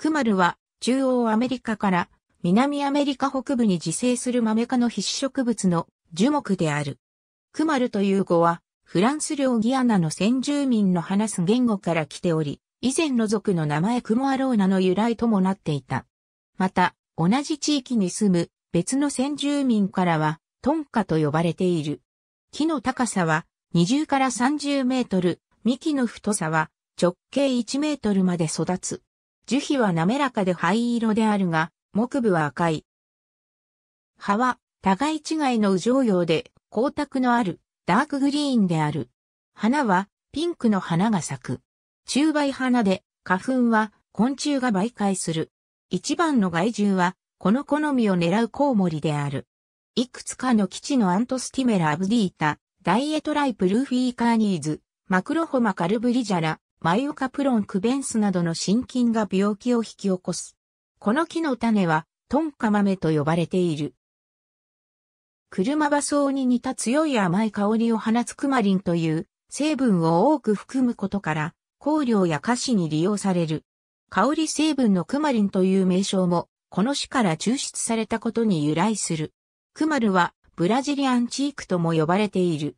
クマルは中央アメリカから南アメリカ北部に自生するマメ科の必死植物の樹木である。クマルという語はフランス領ギアナの先住民の話す言語から来ており、以前の族の名前クモアローナの由来ともなっていた。また、同じ地域に住む別の先住民からはトンカと呼ばれている。木の高さは20から30メートル、幹の太さは直径1メートルまで育つ。樹皮は滑らかで灰色であるが、木部は赤い。葉は、互い違いの右上葉で、光沢のある、ダークグリーンである。花は、ピンクの花が咲く。中梅花で、花粉は、昆虫が媒介する。一番の害獣は、この好みを狙うコウモリである。いくつかの基地のアントスティメラ・アブディータ、ダイエトライプルーフィーカーニーズ、マクロホマカルブリジャラ、マイオカプロンクベンスなどの真菌が病気を引き起こす。この木の種は、トンカ豆と呼ばれている。車場草に似た強い甘い香りを放つクマリンという成分を多く含むことから、香料や菓子に利用される。香り成分のクマリンという名称も、この種から抽出されたことに由来する。クマルは、ブラジリアンチークとも呼ばれている。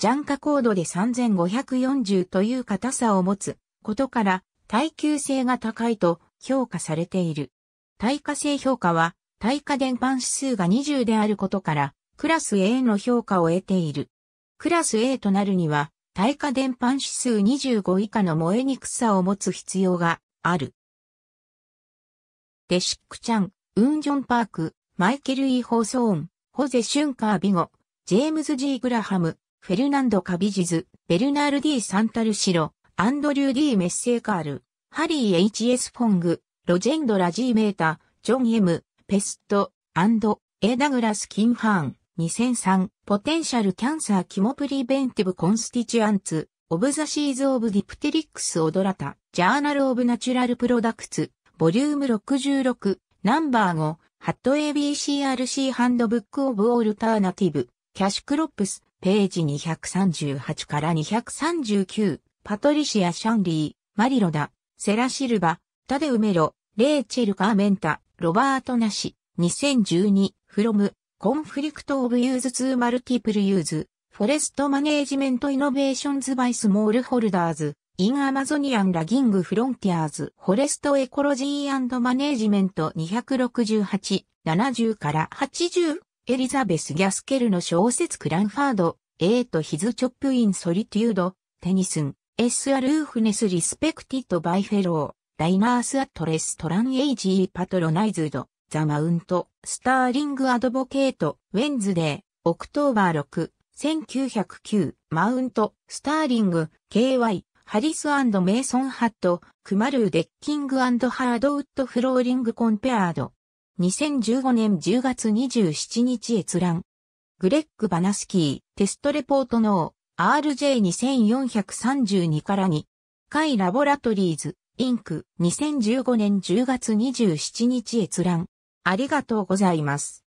ジャンコ高度で3540という硬さを持つことから耐久性が高いと評価されている。耐火性評価は耐火伝播指数が20であることからクラス A の評価を得ている。クラス A となるには耐火伝播指数25以下の燃えにくさを持つ必要がある。デシックチャン、ウンジョンパーク、マイケル・イホーソーン、ホゼ・シュンカー・ビゴ、ジェームズ・ジー・グラハム、フェルナンド・カビジズ、ベルナール・ディ・サンタルシロ、アンドリュー・ディ・メッセーカール、ハリー・ H.S. フォング、ロジェンド・ラジー・メータ、ジョン・ M、ペスト、アンド、エ・ダグラス・キンハーン、2003、ポテンシャル・キャンサー・キモプリベンティブ・コンスティチュアンツ、オブ・ザ・シーズ・オブ・ディプテリックス・オドラタ、ジャーナル・オブ・ナチュラル・プロダクツ、ボリューム66、ナンバー5、ハット ABCRC ハンドブックオブオルターナティブ、キャッシュクロップス、ページ238から239、パトリシア・シャンリー、マリロダ、セラ・シルバ、タデ・ウメロ、レーチェル・カーメンタ、ロバート・ナシ、2012、フロム、コンフリクト・オブ・ユーズ・ツー・マルティプル・ユーズ、フォレスト・マネージメント・イノベーションズ・バイス・モール・ホルダーズ、イン・アマゾニアン・ラギング・フロンティアーズ、フォレスト・エコロジー・マネージメント268、70から80エリザベス・ギャスケルの小説クランファード、エイト・ヒズ・チョップ・イン・ソリテュード、テニスン、エス・アルーフネス・リスペクティッド・バイ・フェロー、ダイナース・アトレス・トラン・エイジー・パトロナイズド、ザ・マウント、スターリング・アドボケート、ウェンズデー、オクトーバー6、1909、マウント、スターリング、KY、ハリスメイソン・ハット、クマルー・デッキングハードウッド・フローリング・コンペアード、2015年10月27日閲覧。グレッグ・バナスキー、テストレポートの RJ2432 から2。イ・ラボラトリーズ、インク、2015年10月27日閲覧。ありがとうございます。